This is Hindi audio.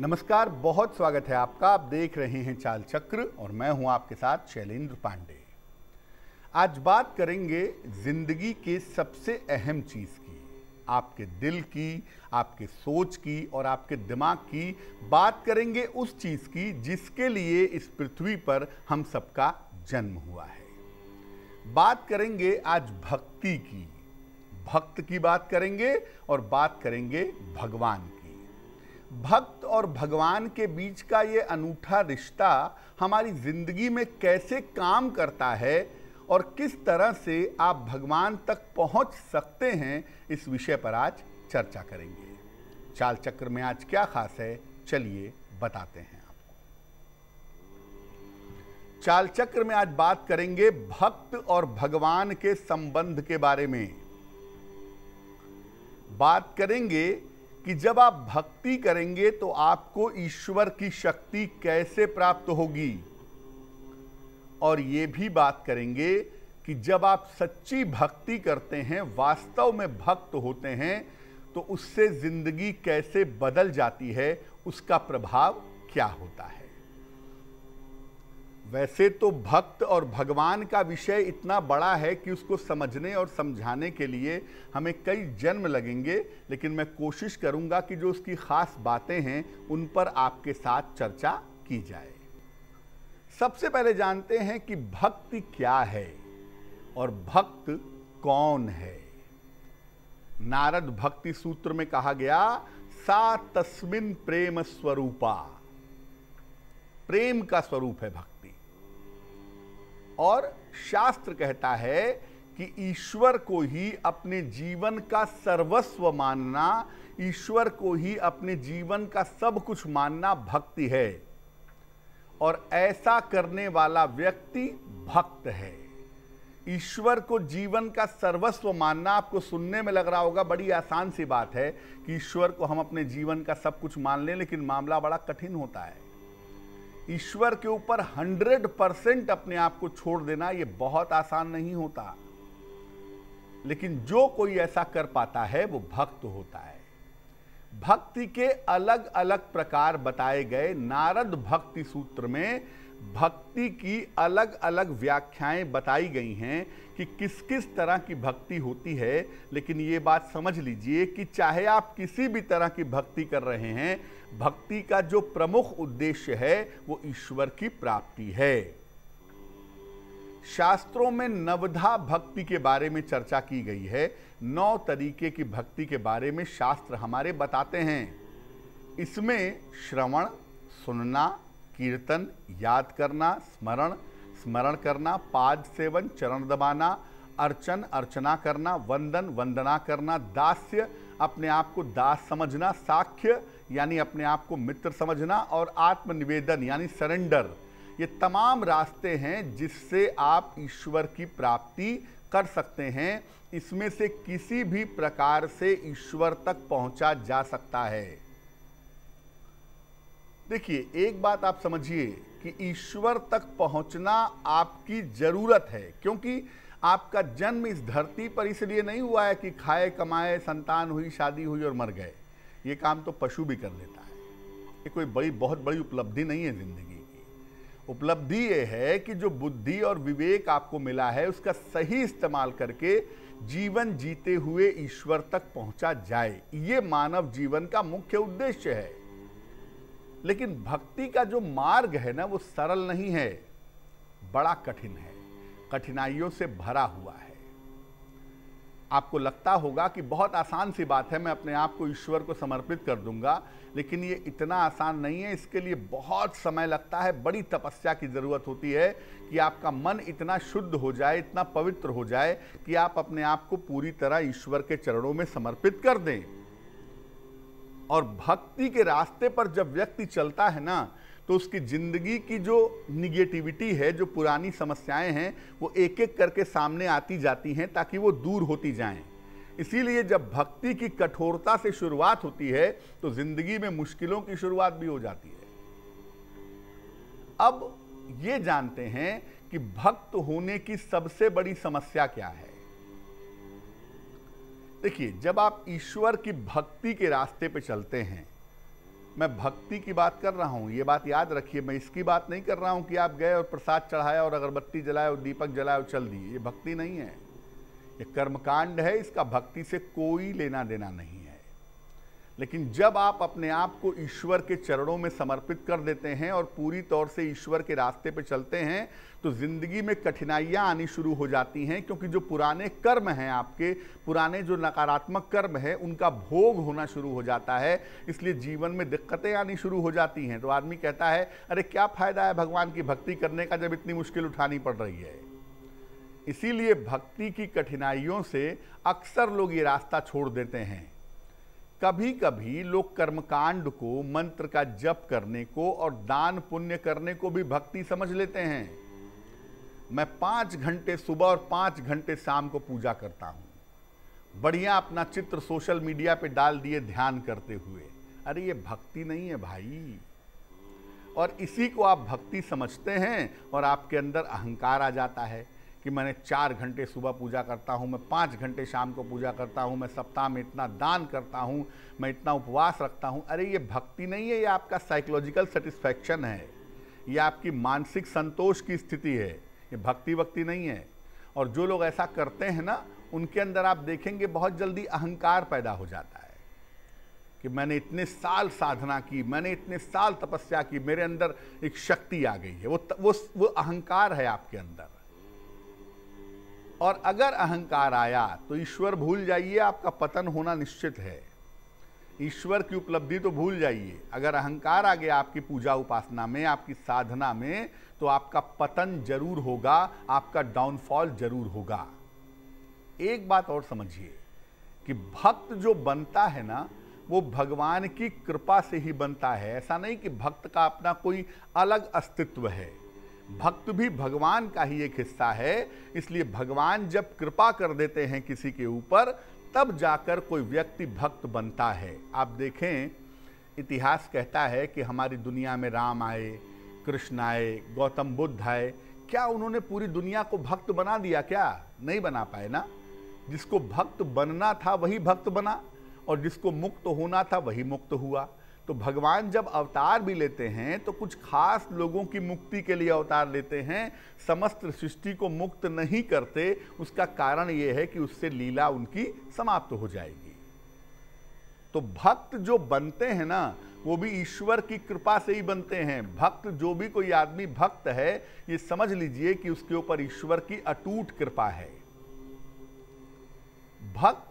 नमस्कार बहुत स्वागत है आपका आप देख रहे हैं चाल चक्र और मैं हूं आपके साथ शैलेंद्र पांडे आज बात करेंगे जिंदगी के सबसे अहम चीज़ की आपके दिल की आपके सोच की और आपके दिमाग की बात करेंगे उस चीज़ की जिसके लिए इस पृथ्वी पर हम सबका जन्म हुआ है बात करेंगे आज भक्ति की भक्त की बात करेंगे और बात करेंगे भगवान की भक्त और भगवान के बीच का ये अनूठा रिश्ता हमारी ज़िंदगी में कैसे काम करता है और किस तरह से आप भगवान तक पहुंच सकते हैं इस विषय पर आज चर्चा करेंगे चाल चक्र में आज क्या खास है चलिए बताते हैं आपको चाल चक्र में आज बात करेंगे भक्त और भगवान के संबंध के बारे में बात करेंगे कि जब आप भक्ति करेंगे तो आपको ईश्वर की शक्ति कैसे प्राप्त होगी और ये भी बात करेंगे कि जब आप सच्ची भक्ति करते हैं वास्तव में भक्त होते हैं तो उससे ज़िंदगी कैसे बदल जाती है उसका प्रभाव क्या होता है वैसे तो भक्त और भगवान का विषय इतना बड़ा है कि उसको समझने और समझाने के लिए हमें कई जन्म लगेंगे लेकिन मैं कोशिश करूंगा कि जो उसकी खास बातें हैं उन पर आपके साथ चर्चा की जाए सबसे पहले जानते हैं कि भक्ति क्या है और भक्त कौन है नारद भक्ति सूत्र में कहा गया सा तस्मिन प्रेम स्वरूपा प्रेम का स्वरूप है भक्ति और शास्त्र कहता है कि ईश्वर को ही अपने जीवन का सर्वस्व मानना ईश्वर को ही अपने जीवन का सब कुछ मानना भक्ति है और ऐसा करने वाला व्यक्ति भक्त है ईश्वर को जीवन का सर्वस्व मानना आपको सुनने में लग रहा होगा बड़ी आसान सी बात है कि ईश्वर को हम अपने जीवन का सब कुछ मान लें लेकिन मामला बड़ा कठिन होता है ईश्वर के ऊपर हंड्रेड परसेंट अपने आप को छोड़ देना यह बहुत आसान नहीं होता लेकिन जो कोई ऐसा कर पाता है वो भक्त होता है भक्ति के अलग अलग प्रकार बताए गए नारद भक्ति सूत्र में भक्ति की अलग अलग व्याख्याएं बताई गई हैं कि किस किस तरह की भक्ति होती है लेकिन ये बात समझ लीजिए कि चाहे आप किसी भी तरह की भक्ति कर रहे हैं भक्ति का जो प्रमुख उद्देश्य है वो ईश्वर की प्राप्ति है शास्त्रों में नवधा भक्ति के बारे में चर्चा की गई है नौ तरीके की भक्ति के बारे में शास्त्र हमारे बताते हैं इसमें श्रवण सुनना कीर्तन याद करना स्मरण स्मरण करना पाद सेवन चरण दबाना अर्चन अर्चना करना वंदन वंदना करना दास्य अपने आप को दास समझना साख्य यानी अपने आप को मित्र समझना और आत्मनिवेदन यानी सरेंडर ये तमाम रास्ते हैं जिससे आप ईश्वर की प्राप्ति कर सकते हैं इसमें से किसी भी प्रकार से ईश्वर तक पहुंचा जा सकता है देखिए एक बात आप समझिए कि ईश्वर तक पहुंचना आपकी जरूरत है क्योंकि आपका जन्म इस धरती पर इसलिए नहीं हुआ है कि खाए कमाए संतान हुई शादी हुई और मर गए ये काम तो पशु भी कर लेता है ये कोई बड़ी बहुत बड़ी उपलब्धि नहीं है ज़िंदगी की उपलब्धि ये है कि जो बुद्धि और विवेक आपको मिला है उसका सही इस्तेमाल करके जीवन जीते हुए ईश्वर तक पहुंचा जाए ये मानव जीवन का मुख्य उद्देश्य है लेकिन भक्ति का जो मार्ग है ना वो सरल नहीं है बड़ा कठिन है कठिनाइयों से भरा हुआ है आपको लगता होगा कि बहुत आसान सी बात है मैं अपने आप को ईश्वर को समर्पित कर दूंगा लेकिन ये इतना आसान नहीं है इसके लिए बहुत समय लगता है बड़ी तपस्या की ज़रूरत होती है कि आपका मन इतना शुद्ध हो जाए इतना पवित्र हो जाए कि आप अपने आप को पूरी तरह ईश्वर के चरणों में समर्पित कर दें और भक्ति के रास्ते पर जब व्यक्ति चलता है ना तो उसकी ज़िंदगी की जो निगेटिविटी है जो पुरानी समस्याएं हैं वो एक एक करके सामने आती जाती हैं ताकि वो दूर होती जाएं इसीलिए जब भक्ति की कठोरता से शुरुआत होती है तो ज़िंदगी में मुश्किलों की शुरुआत भी हो जाती है अब ये जानते हैं कि भक्त होने की सबसे बड़ी समस्या क्या है देखिए जब आप ईश्वर की भक्ति के रास्ते पे चलते हैं मैं भक्ति की बात कर रहा हूँ ये बात याद रखिए मैं इसकी बात नहीं कर रहा हूँ कि आप गए और प्रसाद चढ़ाया और अगरबत्ती जलाए और दीपक जलाए और चल दिए ये भक्ति नहीं है ये कर्मकांड है इसका भक्ति से कोई लेना देना नहीं लेकिन जब आप अपने आप को ईश्वर के चरणों में समर्पित कर देते हैं और पूरी तौर से ईश्वर के रास्ते पर चलते हैं तो ज़िंदगी में कठिनाइयाँ आनी शुरू हो जाती हैं क्योंकि जो पुराने कर्म हैं आपके पुराने जो नकारात्मक कर्म है उनका भोग होना शुरू हो जाता है इसलिए जीवन में दिक्कतें आनी शुरू हो जाती हैं तो आदमी कहता है अरे क्या फ़ायदा है भगवान की भक्ति करने का जब इतनी मुश्किल उठानी पड़ रही है इसीलिए भक्ति की कठिनाइयों से अक्सर लोग ये रास्ता छोड़ देते हैं कभी कभी लोग कर्मकांड को मंत्र का जप करने को और दान पुण्य करने को भी भक्ति समझ लेते हैं मैं पांच घंटे सुबह और पांच घंटे शाम को पूजा करता हूं बढ़िया अपना चित्र सोशल मीडिया पे डाल दिए ध्यान करते हुए अरे ये भक्ति नहीं है भाई और इसी को आप भक्ति समझते हैं और आपके अंदर अहंकार आ जाता है कि मैंने चार घंटे सुबह पूजा करता हूँ मैं पाँच घंटे शाम को पूजा करता हूँ मैं सप्ताह में इतना दान करता हूँ मैं इतना उपवास रखता हूँ अरे ये भक्ति नहीं है ये आपका साइकोलॉजिकल सेटिस्फैक्शन है ये आपकी मानसिक संतोष की स्थिति है ये भक्ति वक्ति नहीं है और जो लोग ऐसा करते हैं ना उनके अंदर आप देखेंगे बहुत जल्दी अहंकार पैदा हो जाता है कि मैंने इतने साल साधना की मैंने इतने साल तपस्या की मेरे अंदर एक शक्ति आ गई है वो वो वो अहंकार है आपके अंदर और अगर अहंकार आया तो ईश्वर भूल जाइए आपका पतन होना निश्चित है ईश्वर की उपलब्धि तो भूल जाइए अगर अहंकार आ गया आपकी पूजा उपासना में आपकी साधना में तो आपका पतन जरूर होगा आपका डाउनफॉल जरूर होगा एक बात और समझिए कि भक्त जो बनता है ना वो भगवान की कृपा से ही बनता है ऐसा नहीं कि भक्त का अपना कोई अलग अस्तित्व है भक्त भी भगवान का ही एक हिस्सा है इसलिए भगवान जब कृपा कर देते हैं किसी के ऊपर तब जाकर कोई व्यक्ति भक्त बनता है आप देखें इतिहास कहता है कि हमारी दुनिया में राम आए कृष्ण आए गौतम बुद्ध आए क्या उन्होंने पूरी दुनिया को भक्त बना दिया क्या नहीं बना पाए ना जिसको भक्त बनना था वही भक्त बना और जिसको मुक्त होना था वही मुक्त हुआ तो भगवान जब अवतार भी लेते हैं तो कुछ खास लोगों की मुक्ति के लिए अवतार लेते हैं समस्त सृष्टि को मुक्त नहीं करते उसका कारण यह है कि उससे लीला उनकी समाप्त हो जाएगी तो भक्त जो बनते हैं ना वो भी ईश्वर की कृपा से ही बनते हैं भक्त जो भी कोई आदमी भक्त है ये समझ लीजिए कि उसके ऊपर ईश्वर की अटूट कृपा है भक्त